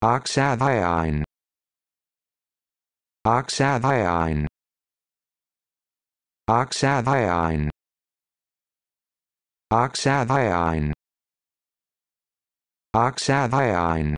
Oxadione. Oxadione. Oxadione. Oxadione. Oxadione.